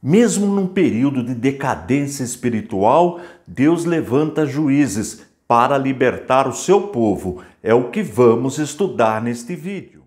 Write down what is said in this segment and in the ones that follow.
Mesmo num período de decadência espiritual, Deus levanta juízes para libertar o seu povo. É o que vamos estudar neste vídeo.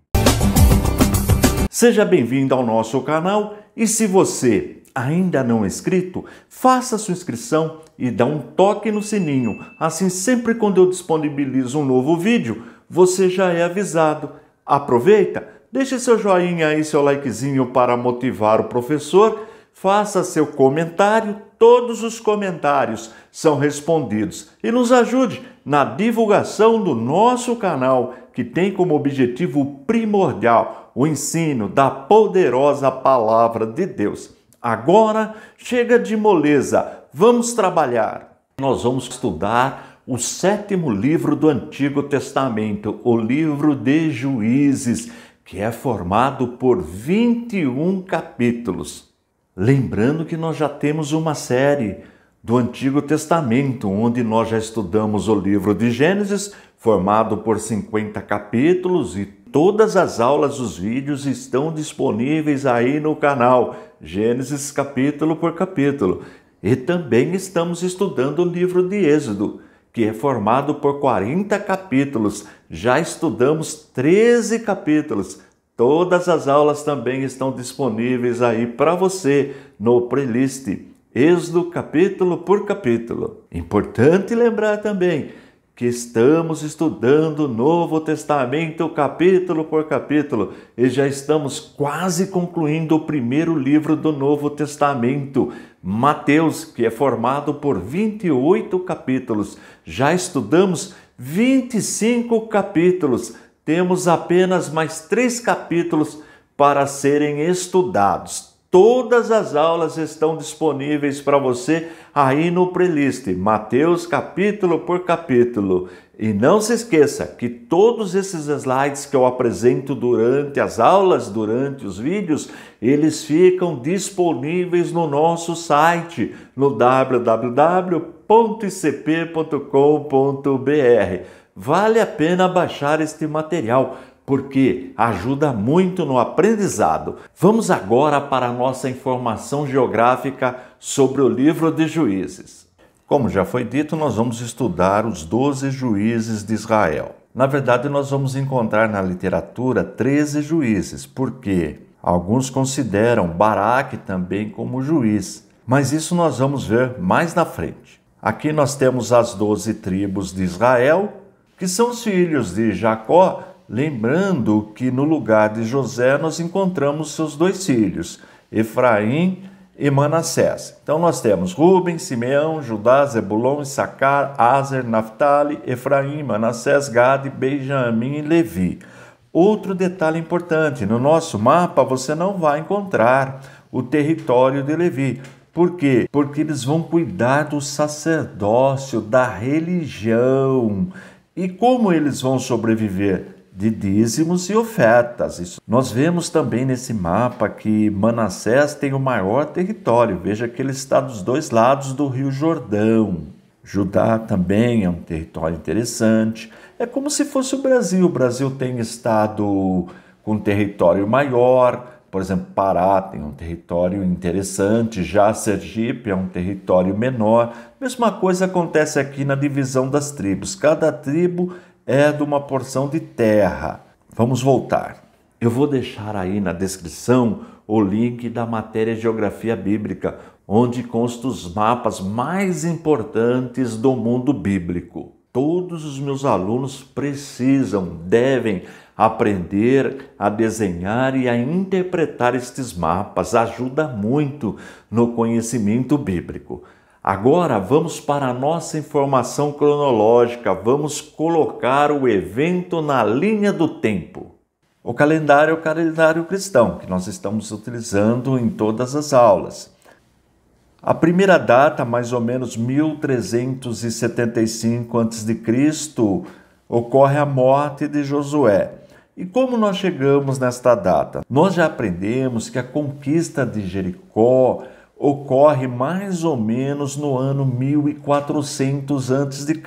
Seja bem-vindo ao nosso canal e se você ainda não é inscrito, faça sua inscrição e dá um toque no sininho. Assim, sempre quando eu disponibilizo um novo vídeo, você já é avisado. Aproveita, deixe seu joinha e seu likezinho para motivar o professor faça seu comentário, todos os comentários são respondidos. E nos ajude na divulgação do nosso canal, que tem como objetivo primordial o ensino da poderosa palavra de Deus. Agora chega de moleza, vamos trabalhar. Nós vamos estudar o sétimo livro do Antigo Testamento, o livro de Juízes, que é formado por 21 capítulos. Lembrando que nós já temos uma série do Antigo Testamento, onde nós já estudamos o livro de Gênesis, formado por 50 capítulos, e todas as aulas, os vídeos estão disponíveis aí no canal, Gênesis capítulo por capítulo. E também estamos estudando o livro de Êxodo, que é formado por 40 capítulos. Já estudamos 13 capítulos. Todas as aulas também estão disponíveis aí para você no playlist Êxodo capítulo por capítulo. Importante lembrar também que estamos estudando o Novo Testamento capítulo por capítulo e já estamos quase concluindo o primeiro livro do Novo Testamento, Mateus, que é formado por 28 capítulos. Já estudamos 25 capítulos temos apenas mais três capítulos para serem estudados. Todas as aulas estão disponíveis para você aí no playlist, Mateus capítulo por capítulo. E não se esqueça que todos esses slides que eu apresento durante as aulas, durante os vídeos, eles ficam disponíveis no nosso site, no www.icp.com.br vale a pena baixar este material, porque ajuda muito no aprendizado. Vamos agora para a nossa informação geográfica sobre o livro de juízes. Como já foi dito, nós vamos estudar os 12 juízes de Israel. Na verdade, nós vamos encontrar na literatura 13 juízes, porque alguns consideram Baraque também como juiz, mas isso nós vamos ver mais na frente. Aqui nós temos as 12 tribos de Israel, que são os filhos de Jacó, lembrando que no lugar de José nós encontramos seus dois filhos, Efraim e Manassés. Então nós temos Ruben, Simeão, Judá, Zebulon, Issacar, Aser, Naphtali, Efraim, Manassés, Gade, Benjamim e Levi. Outro detalhe importante, no nosso mapa você não vai encontrar o território de Levi. Por quê? Porque eles vão cuidar do sacerdócio, da religião. E como eles vão sobreviver? De dízimos e ofertas. Isso. Nós vemos também nesse mapa que Manassés tem o maior território, veja que ele está dos dois lados do Rio Jordão. Judá também é um território interessante. É como se fosse o Brasil. O Brasil tem estado com território maior, por exemplo, Pará tem um território interessante, já Sergipe é um território menor. Mesma coisa acontece aqui na divisão das tribos. Cada tribo é de uma porção de terra. Vamos voltar. Eu vou deixar aí na descrição o link da matéria Geografia Bíblica, onde constam os mapas mais importantes do mundo bíblico. Todos os meus alunos precisam, devem Aprender a desenhar e a interpretar estes mapas ajuda muito no conhecimento bíblico. Agora vamos para a nossa informação cronológica, vamos colocar o evento na linha do tempo. O calendário é o calendário cristão, que nós estamos utilizando em todas as aulas. A primeira data, mais ou menos 1375 a.C., ocorre a morte de Josué. E como nós chegamos nesta data? Nós já aprendemos que a conquista de Jericó ocorre mais ou menos no ano 1400 a.C.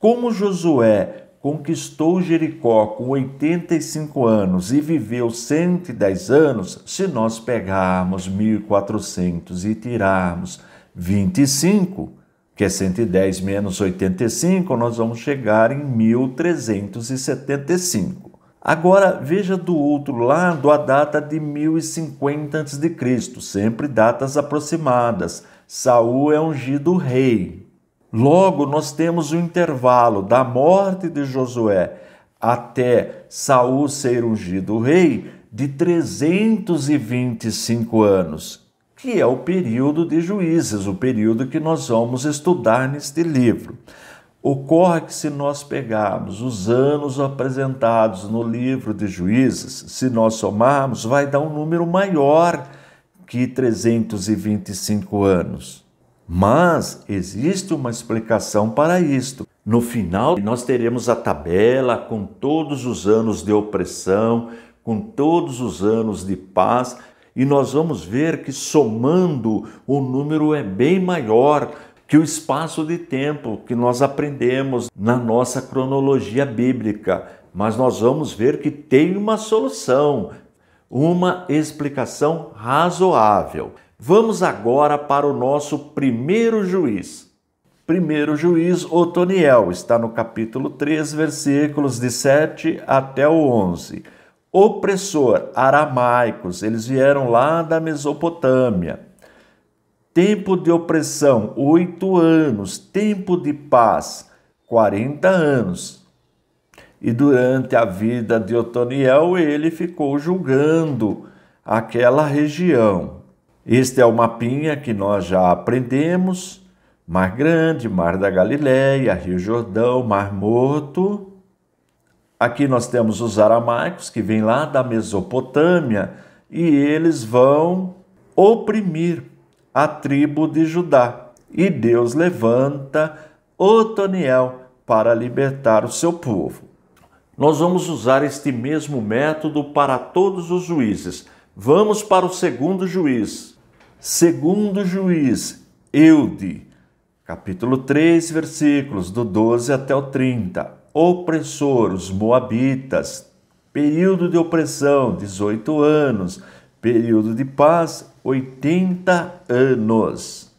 Como Josué conquistou Jericó com 85 anos e viveu 110 anos, se nós pegarmos 1400 e tirarmos 25, que é 110 menos 85, nós vamos chegar em 1375. Agora veja do outro lado a data de 1050 a.C., sempre datas aproximadas. Saul é ungido rei. Logo nós temos o intervalo da morte de Josué até Saul ser ungido rei de 325 anos que é o período de juízes, o período que nós vamos estudar neste livro. Ocorre que, se nós pegarmos os anos apresentados no livro de juízes, se nós somarmos, vai dar um número maior que 325 anos. Mas existe uma explicação para isto. No final, nós teremos a tabela com todos os anos de opressão, com todos os anos de paz, e nós vamos ver que somando o número é bem maior que o espaço de tempo que nós aprendemos na nossa cronologia bíblica. Mas nós vamos ver que tem uma solução, uma explicação razoável. Vamos agora para o nosso primeiro juiz. Primeiro juiz, Otoniel, está no capítulo 3, versículos de 7 até o 11 opressor, aramaicos, eles vieram lá da Mesopotâmia. Tempo de opressão, oito anos. Tempo de paz, 40 anos. E durante a vida de Otoniel, ele ficou julgando aquela região. Este é o mapinha que nós já aprendemos: Mar Grande, Mar da Galileia, Rio Jordão, Mar Morto Aqui nós temos os aramaicos que vêm lá da Mesopotâmia e eles vão oprimir a tribo de Judá. E Deus levanta Otoniel para libertar o seu povo. Nós vamos usar este mesmo método para todos os juízes. Vamos para o segundo juiz. Segundo juiz, Eude, capítulo 3, versículos do 12 até o 30 opressor, os moabitas, período de opressão, 18 anos, período de paz, 80 anos.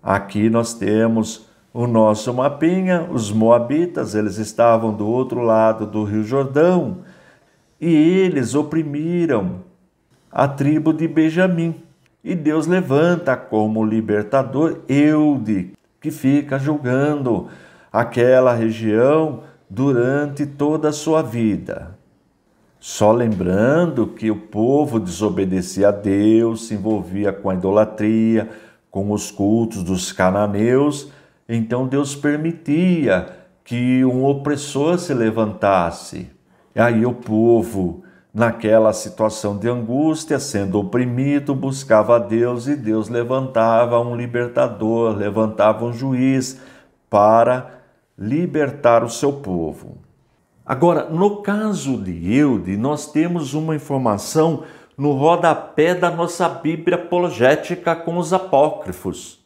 Aqui nós temos o nosso mapinha, os moabitas, eles estavam do outro lado do Rio Jordão e eles oprimiram a tribo de Benjamim. E Deus levanta como libertador Eude, que fica julgando aquela região durante toda a sua vida. Só lembrando que o povo desobedecia a Deus, se envolvia com a idolatria, com os cultos dos cananeus, então Deus permitia que um opressor se levantasse. E aí o povo, naquela situação de angústia, sendo oprimido, buscava a Deus e Deus levantava um libertador, levantava um juiz para libertar o seu povo. Agora, no caso de Eude, nós temos uma informação no rodapé da nossa Bíblia apologética com os apócrifos.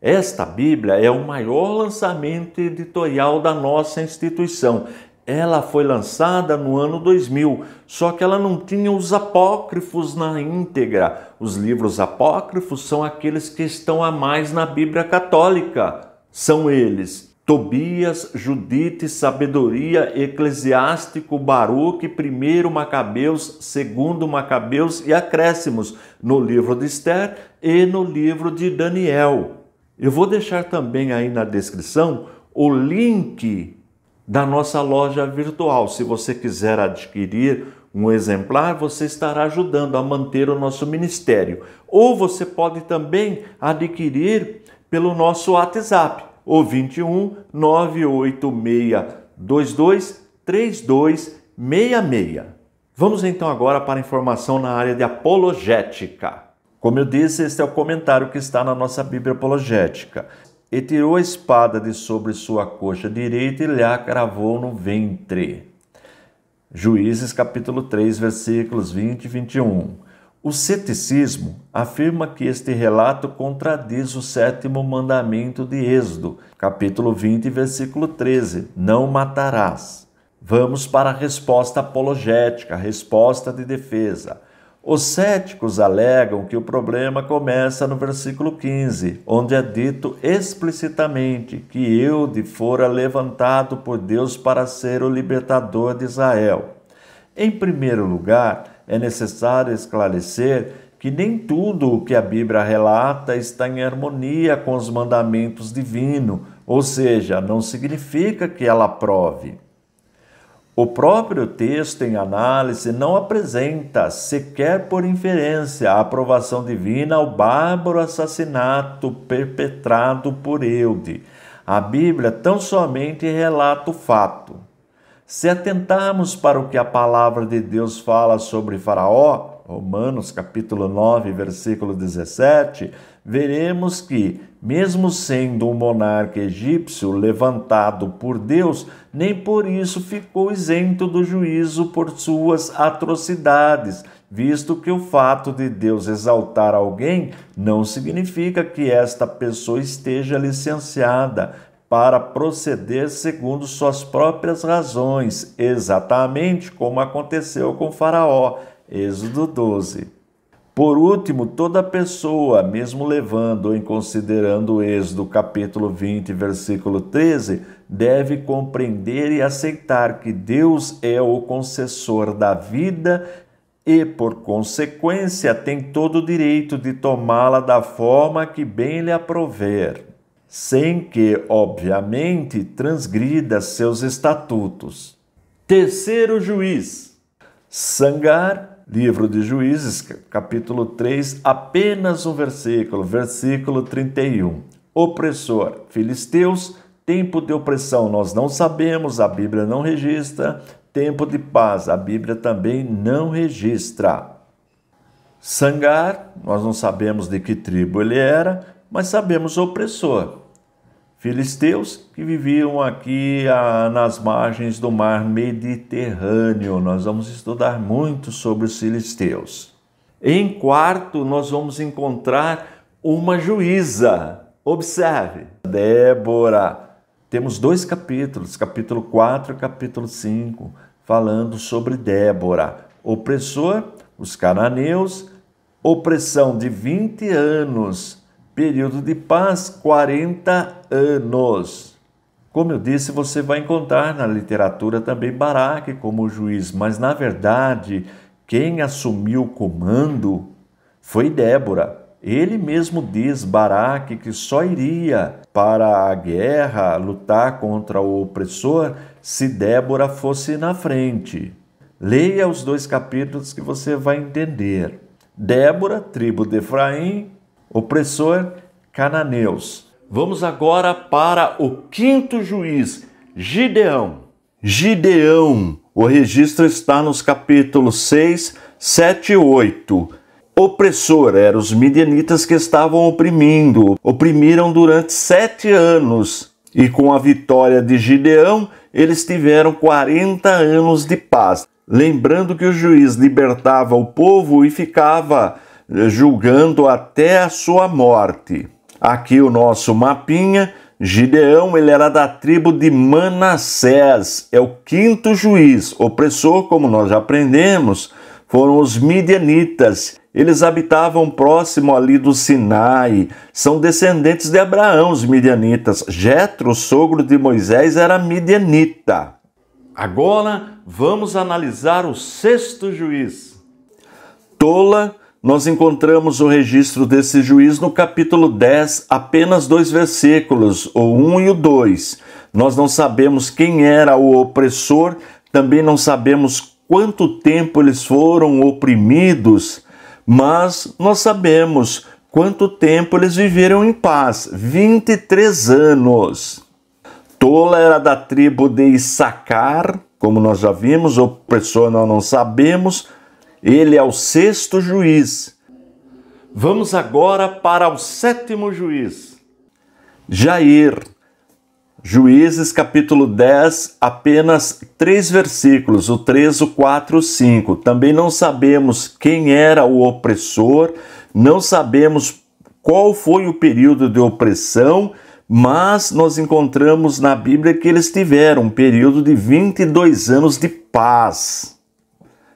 Esta Bíblia é o maior lançamento editorial da nossa instituição. Ela foi lançada no ano 2000, só que ela não tinha os apócrifos na íntegra. Os livros apócrifos são aqueles que estão a mais na Bíblia Católica. São eles Tobias, Judite, Sabedoria, Eclesiástico, Baruque, primeiro Macabeus, segundo Macabeus e acréscimos no livro de Esther e no livro de Daniel. Eu vou deixar também aí na descrição o link da nossa loja virtual. Se você quiser adquirir um exemplar, você estará ajudando a manter o nosso ministério. Ou você pode também adquirir pelo nosso WhatsApp ou 21 986 22 3266. Vamos então agora para a informação na área de apologética. Como eu disse, este é o comentário que está na nossa Bíblia apologética. E tirou a espada de sobre sua coxa direita e lhe a cravou no ventre. Juízes capítulo 3, versículos 20 e 21. O ceticismo afirma que este relato contradiz o sétimo mandamento de Êxodo, capítulo 20, versículo 13: Não matarás. Vamos para a resposta apologética, a resposta de defesa. Os céticos alegam que o problema começa no versículo 15, onde é dito explicitamente que Eude fora levantado por Deus para ser o libertador de Israel. Em primeiro lugar, é necessário esclarecer que nem tudo o que a Bíblia relata está em harmonia com os mandamentos divinos, ou seja, não significa que ela aprove. O próprio texto em análise não apresenta, sequer por inferência, a aprovação divina ao bárbaro assassinato perpetrado por Eude. A Bíblia tão somente relata o fato. Se atentarmos para o que a palavra de Deus fala sobre Faraó, Romanos capítulo 9, versículo 17, veremos que, mesmo sendo um monarca egípcio levantado por Deus, nem por isso ficou isento do juízo por suas atrocidades, visto que o fato de Deus exaltar alguém não significa que esta pessoa esteja licenciada para proceder segundo suas próprias razões, exatamente como aconteceu com Faraó. Êxodo 12. Por último, toda pessoa, mesmo levando em considerando o Êxodo capítulo 20, versículo 13, deve compreender e aceitar que Deus é o concessor da vida e, por consequência, tem todo o direito de tomá-la da forma que bem lhe aprover sem que, obviamente, transgrida seus estatutos. Terceiro juiz. Sangar, livro de Juízes, capítulo 3, apenas um versículo, versículo 31. Opressor, filisteus, tempo de opressão, nós não sabemos, a Bíblia não registra. Tempo de paz, a Bíblia também não registra. Sangar, nós não sabemos de que tribo ele era, mas sabemos opressor filisteus que viviam aqui a, nas margens do mar Mediterrâneo. Nós vamos estudar muito sobre os filisteus. Em quarto, nós vamos encontrar uma juíza. Observe, Débora. Temos dois capítulos, capítulo 4 e capítulo 5, falando sobre Débora, opressor, os cananeus, opressão de 20 anos período de paz, 40 anos. Como eu disse, você vai encontrar na literatura também Baraque como juiz, mas na verdade, quem assumiu o comando foi Débora. Ele mesmo diz, Baraque, que só iria para a guerra lutar contra o opressor se Débora fosse na frente. Leia os dois capítulos que você vai entender. Débora, tribo de Efraim, opressor cananeus. Vamos agora para o quinto juiz, Gideão. Gideão, o registro está nos capítulos 6, 7 e 8. Opressor eram os midianitas que estavam oprimindo, oprimiram durante sete anos. E com a vitória de Gideão, eles tiveram 40 anos de paz. Lembrando que o juiz libertava o povo e ficava julgando até a sua morte. Aqui o nosso mapinha, Gideão, ele era da tribo de Manassés, é o quinto juiz, opressor, como nós já aprendemos, foram os midianitas. Eles habitavam próximo ali do Sinai, são descendentes de Abraão, os midianitas. Jetro, sogro de Moisés, era midianita. Agora vamos analisar o sexto juiz. Tola nós encontramos o registro desse juiz no capítulo 10, apenas dois versículos, o 1 e o 2. Nós não sabemos quem era o opressor, também não sabemos quanto tempo eles foram oprimidos, mas nós sabemos quanto tempo eles viveram em paz 23 anos. Tola era da tribo de Issacar, como nós já vimos, opressor nós não sabemos ele é o sexto juiz. Vamos agora para o sétimo juiz. Jair. Juízes capítulo 10, apenas três versículos, o 3, o 4, o 5. Também não sabemos quem era o opressor, não sabemos qual foi o período de opressão, mas nós encontramos na Bíblia que eles tiveram um período de 22 anos de paz.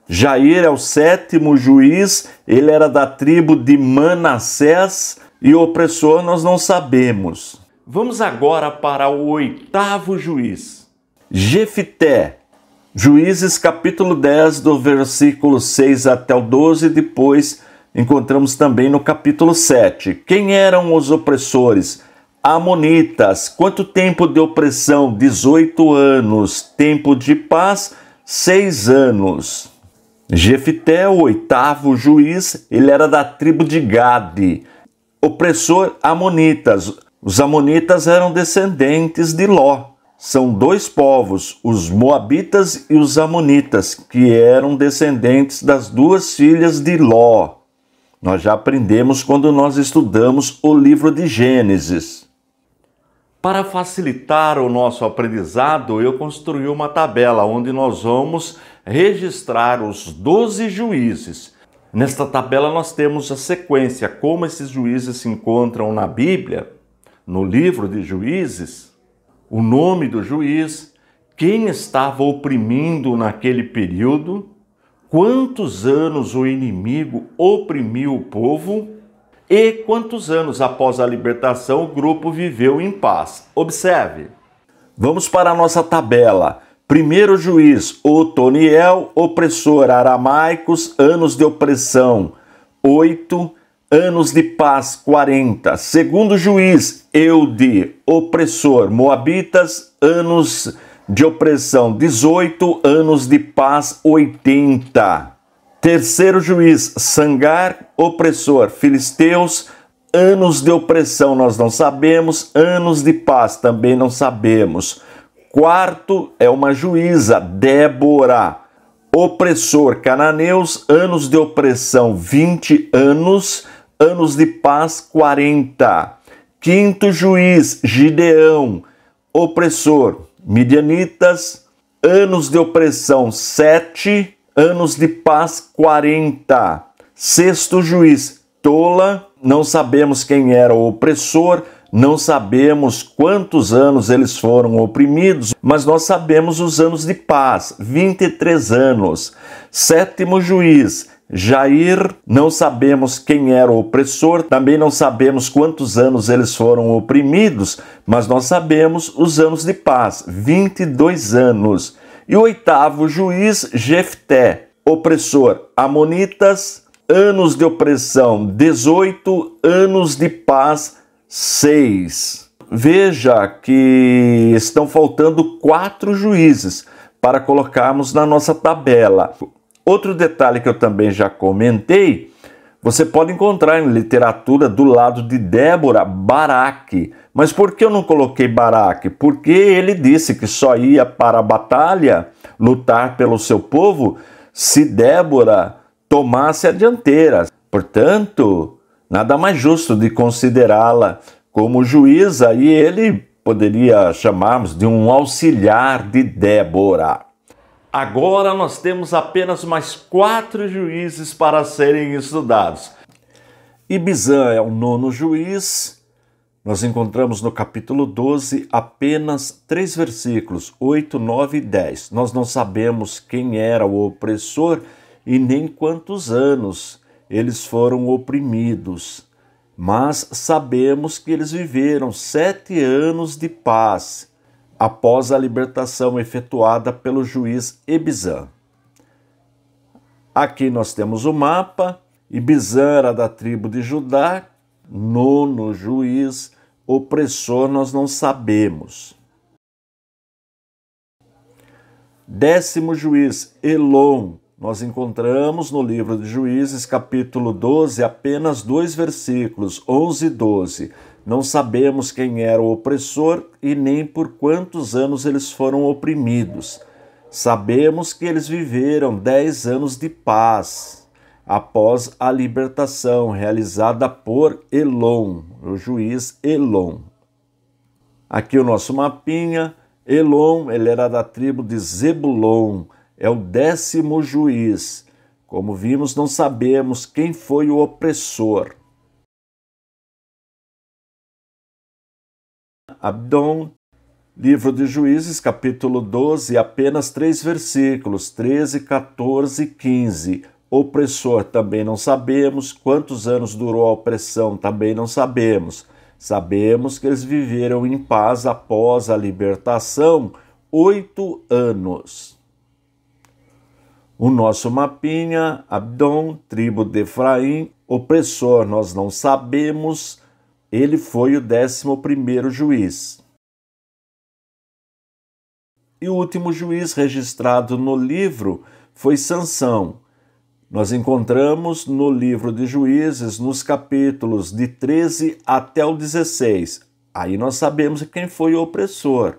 Jair é o sétimo juiz, ele era da tribo de Manassés e opressor nós não sabemos. Vamos agora para o oitavo juiz. Jefité, Juízes capítulo 10, do versículo 6 até o 12, depois encontramos também no capítulo 7. Quem eram os opressores? Amonitas. Quanto tempo de opressão? 18 anos. Tempo de paz? 6 anos. Jefité, o oitavo juiz, ele era da tribo de Gade, opressor amonitas. Os amonitas eram descendentes de Ló. São dois povos, os moabitas e os amonitas, que eram descendentes das duas filhas de Ló. Nós já aprendemos quando nós estudamos o livro de Gênesis. Para facilitar o nosso aprendizado, eu construí uma tabela onde nós vamos registrar os 12 juízes. Nesta tabela nós temos a sequência como esses juízes se encontram na Bíblia, no livro de Juízes, o nome do juiz, quem estava oprimindo naquele período, quantos anos o inimigo oprimiu o povo e quantos anos após a libertação o grupo viveu em paz. Observe. Vamos para a nossa tabela. Primeiro juiz, Otoniel, opressor, aramaicos, anos de opressão, 8, anos de paz, 40. Segundo juiz, Eude, opressor, moabitas, anos de opressão, 18, anos de paz, 80. Terceiro juiz, Sangar, opressor, filisteus, anos de opressão nós não sabemos, anos de paz também não sabemos. Quarto é uma juíza, Débora, opressor, cananeus, anos de opressão 20 anos, anos de paz 40. Quinto juiz, Gideão, opressor, midianitas, anos de opressão 7, Anos de paz, 40. Sexto juiz, Tola. Não sabemos quem era o opressor, não sabemos quantos anos eles foram oprimidos, mas nós sabemos os anos de paz, 23 anos. Sétimo juiz, Jair, não sabemos quem era o opressor, também não sabemos quantos anos eles foram oprimidos, mas nós sabemos os anos de paz, 22 anos. E o oitavo juiz, Jefté, opressor, Amonitas, anos de opressão, 18, anos de paz, 6. Veja que estão faltando quatro juízes para colocarmos na nossa tabela. Outro detalhe que eu também já comentei você pode encontrar em literatura do lado de Débora Baraque. Mas por que eu não coloquei Baraque? Porque ele disse que só ia para a batalha lutar pelo seu povo se Débora tomasse a dianteira. Portanto, nada mais justo de considerá-la como juíza e ele poderia chamarmos de um auxiliar de Débora. Agora nós temos apenas mais quatro juízes para serem estudados. Ibizan é o nono juiz. Nós encontramos no capítulo 12 apenas três versículos, 8, 9 e 10. Nós não sabemos quem era o opressor e nem quantos anos eles foram oprimidos, mas sabemos que eles viveram sete anos de paz após a libertação efetuada pelo juiz Ebizan. Aqui nós temos o mapa. Ibizan era da tribo de Judá, nono juiz, opressor nós não sabemos. Décimo juiz, Elon, nós encontramos no livro de Juízes, capítulo 12, apenas dois versículos, 11 e 12. Não sabemos quem era o opressor e nem por quantos anos eles foram oprimidos. Sabemos que eles viveram dez anos de paz após a libertação realizada por Elon, o juiz Elon. Aqui o nosso mapinha. Elon, ele era da tribo de Zebulon, é o décimo juiz. Como vimos, não sabemos quem foi o opressor. Abdon, livro de Juízes, capítulo 12, apenas três versículos, 13, 14 e 15. Opressor também não sabemos, quantos anos durou a opressão também não sabemos. Sabemos que eles viveram em paz após a libertação, oito anos. O nosso mapinha, Abdon, tribo de Efraim, opressor, nós não sabemos ele foi o décimo primeiro juiz. E o último juiz registrado no livro foi Sansão. Nós encontramos no livro de Juízes, nos capítulos de 13 até o 16. Aí nós sabemos quem foi o opressor.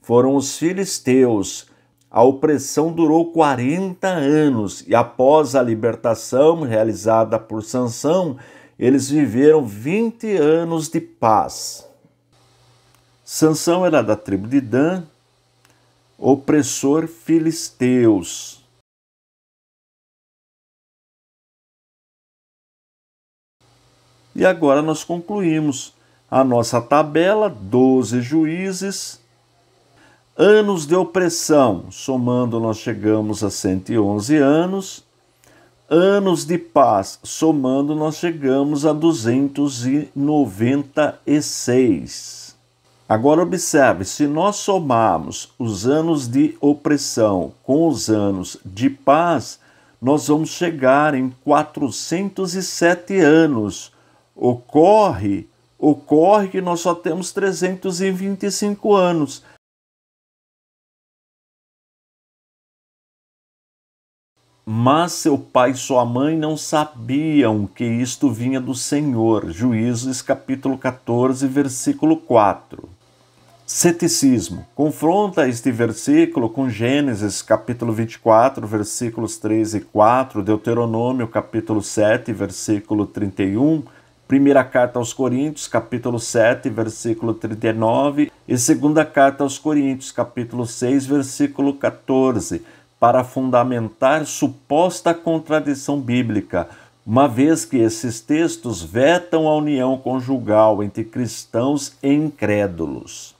Foram os filisteus. A opressão durou 40 anos e após a libertação realizada por Sansão, eles viveram 20 anos de paz. Sansão era da tribo de Dan, opressor filisteus. E agora nós concluímos a nossa tabela, 12 juízes, anos de opressão, somando nós chegamos a 111 anos, anos de paz, somando, nós chegamos a 296. Agora, observe: se nós somarmos os anos de opressão com os anos de paz, nós vamos chegar em 407 anos. Ocorre, ocorre que nós só temos 325 anos. Mas seu pai e sua mãe não sabiam que isto vinha do Senhor. Juízes capítulo 14, versículo 4. Ceticismo. Confronta este versículo com Gênesis capítulo 24, versículos 3 e 4, Deuteronômio capítulo 7, versículo 31, Primeira carta aos Coríntios, capítulo 7, versículo 39, e segunda carta aos Coríntios, capítulo 6, versículo 14 para fundamentar suposta contradição bíblica, uma vez que esses textos vetam a união conjugal entre cristãos e incrédulos.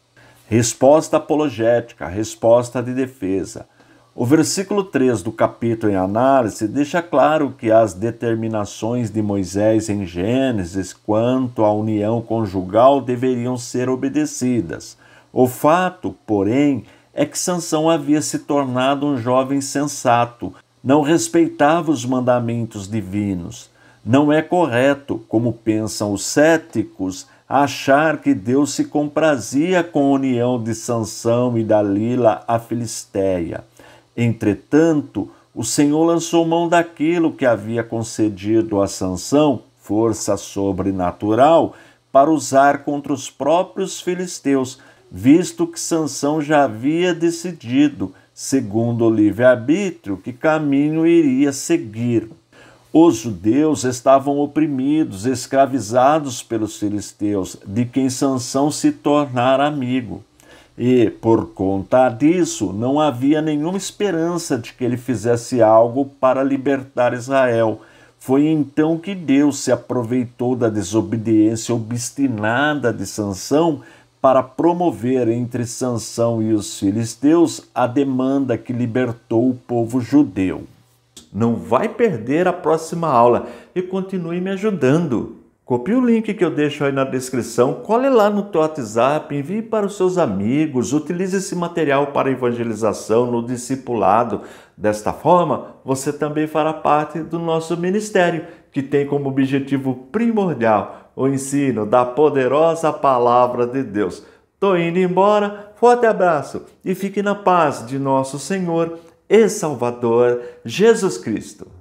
Resposta apologética, resposta de defesa. O versículo 3 do capítulo em análise deixa claro que as determinações de Moisés em Gênesis quanto à união conjugal deveriam ser obedecidas. O fato, porém, é que Sansão havia se tornado um jovem sensato, não respeitava os mandamentos divinos. Não é correto, como pensam os céticos, achar que Deus se comprazia com a união de Sansão e Dalila a Filisteia. Entretanto, o Senhor lançou mão daquilo que havia concedido a Sansão, força sobrenatural, para usar contra os próprios filisteus, visto que Sansão já havia decidido, segundo o livre-arbítrio, que caminho iria seguir. Os judeus estavam oprimidos, escravizados pelos filisteus, de quem Sansão se tornara amigo. E, por conta disso, não havia nenhuma esperança de que ele fizesse algo para libertar Israel. Foi então que Deus se aproveitou da desobediência obstinada de Sansão para promover entre Sansão e os filisteus a demanda que libertou o povo judeu. Não vai perder a próxima aula e continue me ajudando. Copie o link que eu deixo aí na descrição, cole lá no teu WhatsApp, envie para os seus amigos, utilize esse material para evangelização no discipulado. Desta forma, você também fará parte do nosso ministério, que tem como objetivo primordial o ensino da poderosa palavra de Deus. Tô indo embora, forte abraço e fique na paz de nosso Senhor e Salvador Jesus Cristo.